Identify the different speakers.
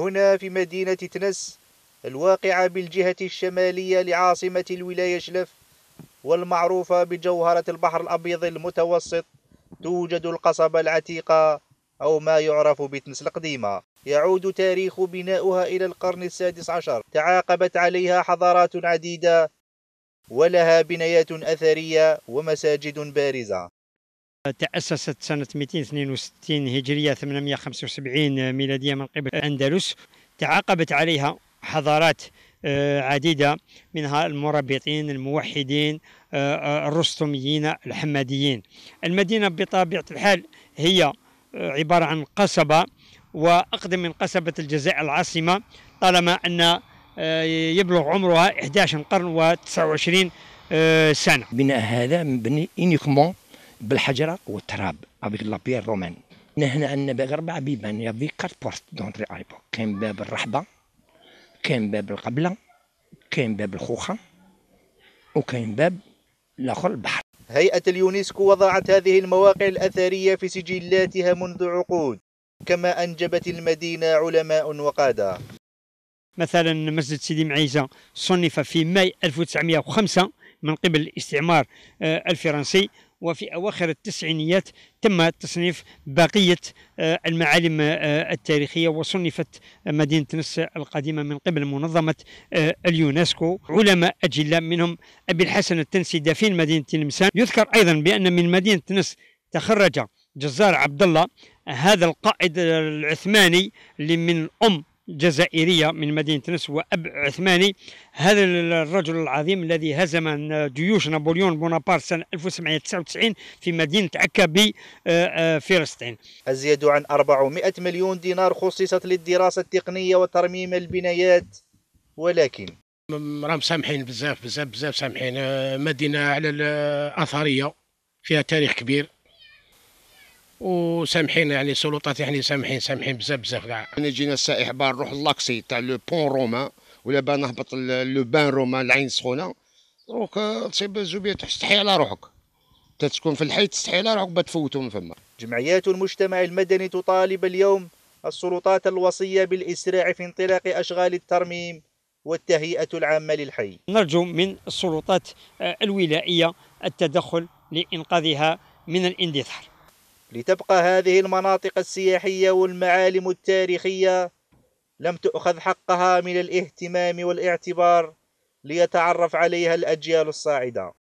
Speaker 1: هنا في مدينة تنس الواقعة بالجهة الشمالية لعاصمة الولاية شلف والمعروفة بجوهرة البحر الأبيض المتوسط توجد القصبة العتيقة أو ما يعرف بتنس القديمة يعود تاريخ بناؤها إلى القرن السادس عشر تعاقبت عليها حضارات عديدة ولها بنايات أثرية ومساجد بارزة
Speaker 2: تأسست سنة 262 هجرية 875 ميلادية من قبل الأندلس تعاقبت عليها حضارات آه، عديدة منها المرابطين الموحدين آه، الرستميين الحماديين المدينة بطبيعة الحال هي آه، عبارة عن قصبة وأقدم من قصبة الجزائر العاصمة طالما أن يبلغ عمرها 11 قرن و 29 سنة بناء هذا مبني إنيكمون بالحجره والتراب افيك لابيير رومان هنا عندنا باغ اربع بيبان يافي كارت بورت دونتري ايبوك كاين باب الرحبه كاين باب القبله كاين باب الخوخه وكاين باب لاخر البحر
Speaker 1: هيئة اليونسكو وضعت هذه المواقع الأثرية في سجلاتها منذ عقود كما أنجبت المدينة علماء وقادة
Speaker 2: مثلا مسجد سيدي معيزة صنف في ماي 1905 من قبل الاستعمار آه، الفرنسي وفي أواخر التسعينيات تم تصنيف بقية آه، المعالم آه، التاريخية وصنفت مدينة نس القديمة من قبل منظمة آه، اليونسكو علماء أجلاء منهم أبي الحسن التنسي دفين مدينة تلمسان يذكر أيضا بأن من مدينة نس تخرج جزار عبد الله هذا القائد العثماني اللي من الأم جزائرية من مدينة تنس واب أب عثماني هذا الرجل العظيم الذي هزم جيوش نابليون بونابرت سنة 1799 في مدينة عكا
Speaker 1: بفلسطين آه، آه، أزيد عن 400 مليون دينار خصصت للدراسة التقنية وترميم البنايات ولكن
Speaker 2: راهم سامحين بزاف بزاف بزاف سامحين آه، مدينة على الأثرية فيها تاريخ كبير وسامحين يعني السلطات يعني سامحين سامحين بزاف بزاف كاع انا يعني جينا السائح بار نروح لاكسي تاع لو بون روما ولا با نهبط لو بان روما العين سخونه
Speaker 1: دروك تصيب الزوبيه تستحي على روحك تتكون في الحي تستحي على روحك تفوتو من فما جمعيات المجتمع المدني تطالب اليوم السلطات الوصية بالإسراع في انطلاق أشغال الترميم والتهيئة العامة للحي
Speaker 2: نرجو من السلطات آه، الولائية التدخل لإنقاذها من الاندثار
Speaker 1: لتبقى هذه المناطق السياحية والمعالم التاريخية لم تؤخذ حقها من الاهتمام والاعتبار ليتعرف عليها الأجيال الصاعدة